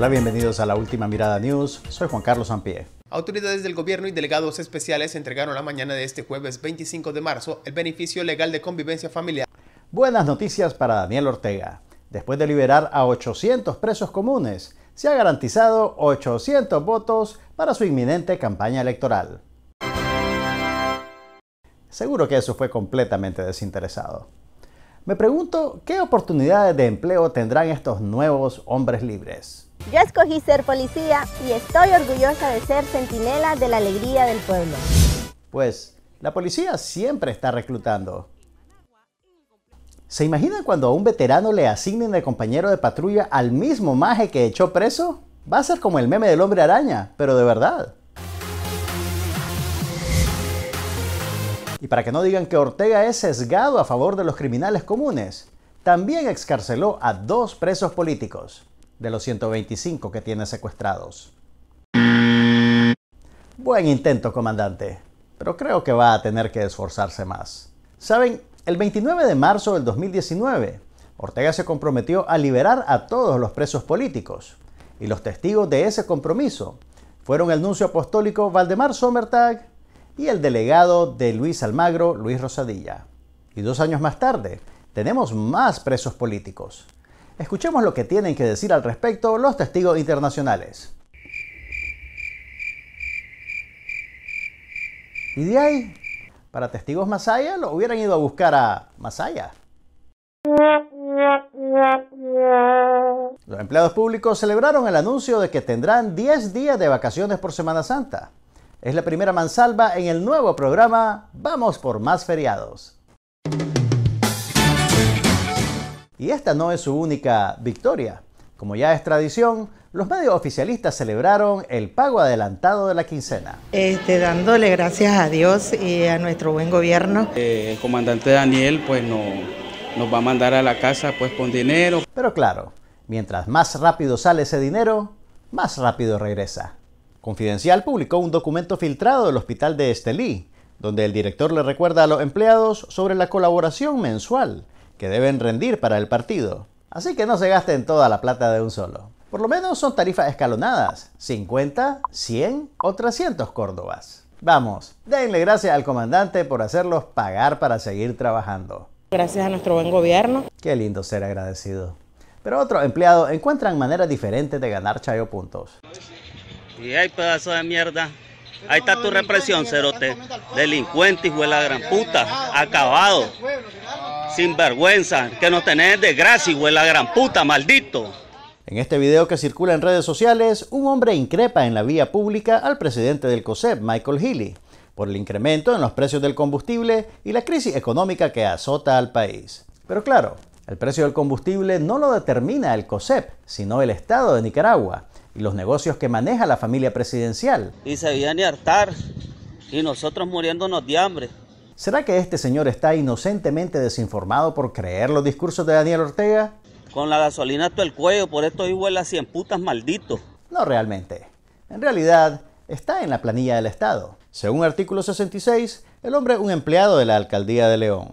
Hola, bienvenidos a la última mirada news. Soy Juan Carlos Ampie. Autoridades del gobierno y delegados especiales entregaron la mañana de este jueves 25 de marzo el beneficio legal de convivencia familiar. Buenas noticias para Daniel Ortega. Después de liberar a 800 presos comunes, se ha garantizado 800 votos para su inminente campaña electoral. Seguro que eso fue completamente desinteresado. Me pregunto qué oportunidades de empleo tendrán estos nuevos hombres libres. Yo escogí ser policía y estoy orgullosa de ser centinela de la alegría del pueblo. Pues la policía siempre está reclutando. ¿Se imaginan cuando a un veterano le asignen de compañero de patrulla al mismo maje que echó preso? Va a ser como el meme del hombre araña, pero de verdad. Y para que no digan que Ortega es sesgado a favor de los criminales comunes, también excarceló a dos presos políticos de los 125 que tiene secuestrados. Buen intento, comandante, pero creo que va a tener que esforzarse más. Saben, el 29 de marzo del 2019, Ortega se comprometió a liberar a todos los presos políticos, y los testigos de ese compromiso fueron el nuncio apostólico Valdemar Sommertag y el delegado de Luis Almagro, Luis Rosadilla. Y dos años más tarde, tenemos más presos políticos. Escuchemos lo que tienen que decir al respecto los testigos internacionales. Y de ahí, para testigos Masaya, lo hubieran ido a buscar a Masaya. Los empleados públicos celebraron el anuncio de que tendrán 10 días de vacaciones por Semana Santa. Es la primera mansalva en el nuevo programa Vamos por más feriados. Y esta no es su única victoria. Como ya es tradición, los medios oficialistas celebraron el pago adelantado de la quincena. Este, dándole gracias a Dios y a nuestro buen gobierno. el eh, comandante Daniel pues no, nos va a mandar a la casa pues con dinero. Pero claro, mientras más rápido sale ese dinero, más rápido regresa. Confidencial publicó un documento filtrado del hospital de Estelí, donde el director le recuerda a los empleados sobre la colaboración mensual que deben rendir para el partido. Así que no se gasten toda la plata de un solo. Por lo menos son tarifas escalonadas, 50, 100 o 300 córdobas. Vamos, denle gracias al comandante por hacerlos pagar para seguir trabajando. Gracias a nuestro buen gobierno. Qué lindo ser agradecido. Pero otros empleados encuentran maneras diferentes de ganar chayo puntos. Y hay pedazo de mierda. Ahí está tu represión, Cerote. Delincuente, hijo de gran puta. Acabado. Sinvergüenza, que no tenés desgracia, güey, la gran puta, maldito. En este video que circula en redes sociales, un hombre increpa en la vía pública al presidente del COSEP, Michael Healy, por el incremento en los precios del combustible y la crisis económica que azota al país. Pero claro, el precio del combustible no lo determina el COSEP, sino el Estado de Nicaragua y los negocios que maneja la familia presidencial. Y se viene hartar y nosotros muriéndonos de hambre. ¿Será que este señor está inocentemente desinformado por creer los discursos de Daniel Ortega? Con la gasolina hasta el cuello, por esto hoy cien putas malditos. No realmente. En realidad, está en la planilla del Estado. Según artículo 66, el hombre es un empleado de la alcaldía de León.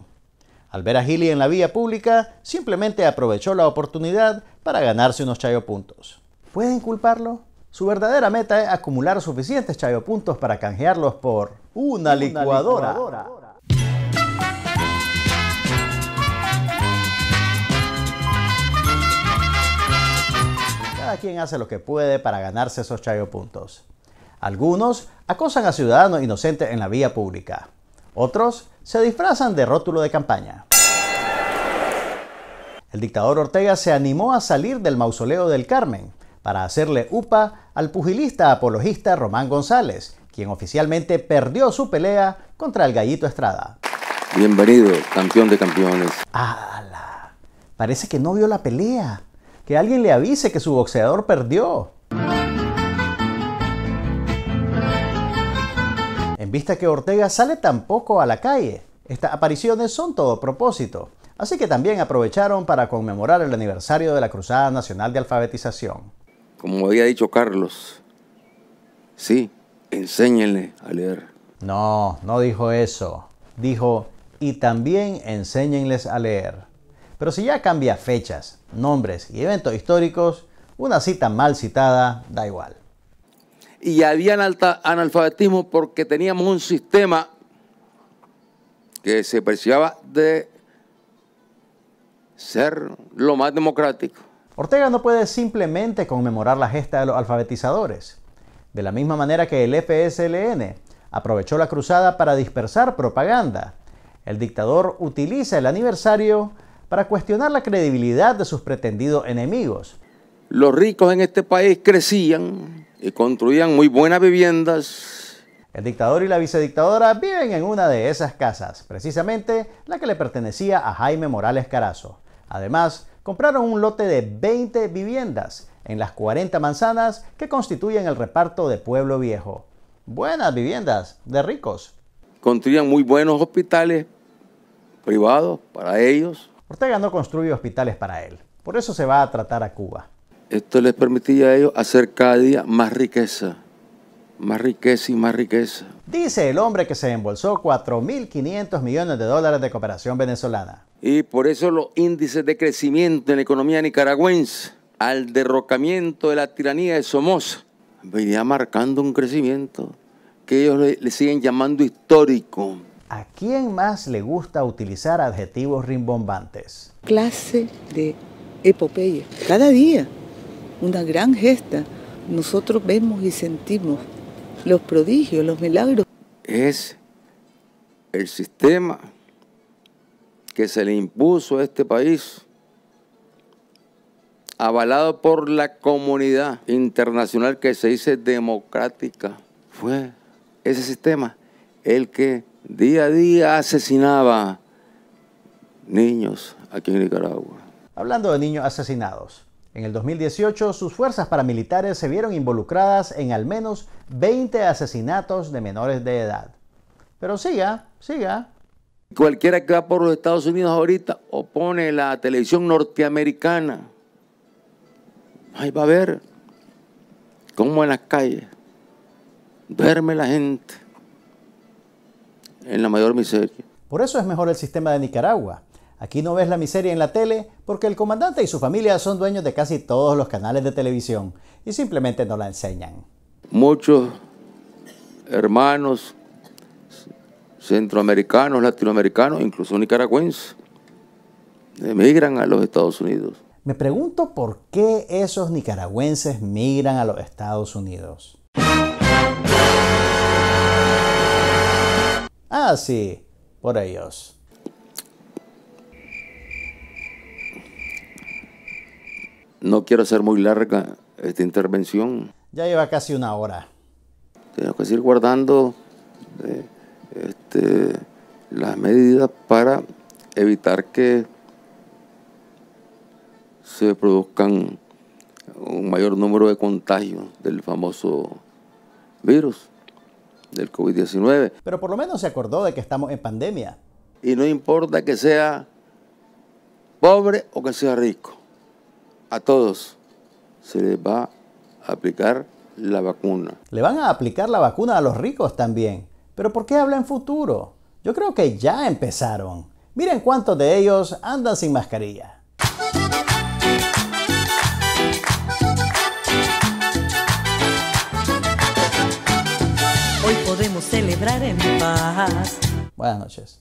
Al ver a Gili en la vía pública, simplemente aprovechó la oportunidad para ganarse unos chayopuntos. ¿Pueden culparlo? Su verdadera meta es acumular suficientes chayopuntos para canjearlos por una, licuadora. quien hace lo que puede para ganarse esos chayo puntos. Algunos acosan a ciudadanos inocentes en la vía pública. Otros se disfrazan de rótulo de campaña. El dictador Ortega se animó a salir del mausoleo del Carmen para hacerle upa al pugilista apologista Román González, quien oficialmente perdió su pelea contra el gallito Estrada. Bienvenido, campeón de campeones. ¡Hala! Parece que no vio la pelea que alguien le avise que su boxeador perdió. En vista que Ortega sale tampoco a la calle, estas apariciones son todo propósito, así que también aprovecharon para conmemorar el aniversario de la Cruzada Nacional de Alfabetización. Como había dicho Carlos, sí, enséñenle a leer. No, no dijo eso. Dijo, y también enséñenles a leer. Pero si ya cambia fechas, nombres y eventos históricos, una cita mal citada da igual. Y había analfabetismo porque teníamos un sistema que se percibía de ser lo más democrático. Ortega no puede simplemente conmemorar la gesta de los alfabetizadores. De la misma manera que el FSLN aprovechó la cruzada para dispersar propaganda, el dictador utiliza el aniversario para cuestionar la credibilidad de sus pretendidos enemigos. Los ricos en este país crecían y construían muy buenas viviendas. El dictador y la vicedictadora viven en una de esas casas, precisamente la que le pertenecía a Jaime Morales Carazo. Además, compraron un lote de 20 viviendas en las 40 manzanas que constituyen el reparto de Pueblo Viejo. Buenas viviendas, de ricos. Construían muy buenos hospitales privados para ellos, Ortega no construye hospitales para él. Por eso se va a tratar a Cuba. Esto les permitía a ellos hacer cada día más riqueza, más riqueza y más riqueza. Dice el hombre que se embolsó 4.500 millones de dólares de cooperación venezolana. Y por eso los índices de crecimiento en la economía nicaragüense, al derrocamiento de la tiranía de Somoza, venía marcando un crecimiento que ellos le siguen llamando histórico. ¿A quién más le gusta utilizar adjetivos rimbombantes? Clase de epopeya. Cada día, una gran gesta. Nosotros vemos y sentimos los prodigios, los milagros. Es el sistema que se le impuso a este país, avalado por la comunidad internacional que se dice democrática, fue ese sistema el que día a día asesinaba niños aquí en Nicaragua. Hablando de niños asesinados, en el 2018 sus fuerzas paramilitares se vieron involucradas en al menos 20 asesinatos de menores de edad. Pero siga, siga. Cualquiera que va por los Estados Unidos ahorita opone la televisión norteamericana, ahí va a ver cómo en las calles duerme la gente en la mayor miseria. Por eso es mejor el sistema de Nicaragua. Aquí no ves la miseria en la tele porque el comandante y su familia son dueños de casi todos los canales de televisión y simplemente no la enseñan. Muchos hermanos centroamericanos, latinoamericanos, incluso nicaragüenses, emigran a los Estados Unidos. Me pregunto por qué esos nicaragüenses migran a los Estados Unidos. así por ellos. No quiero hacer muy larga esta intervención. Ya lleva casi una hora. Tengo que seguir guardando eh, este, las medidas para evitar que se produzcan un mayor número de contagios del famoso virus del COVID-19. Pero por lo menos se acordó de que estamos en pandemia. Y no importa que sea pobre o que sea rico, a todos se les va a aplicar la vacuna. Le van a aplicar la vacuna a los ricos también. Pero ¿por qué habla en futuro? Yo creo que ya empezaron. Miren cuántos de ellos andan sin mascarilla. Buenas noches.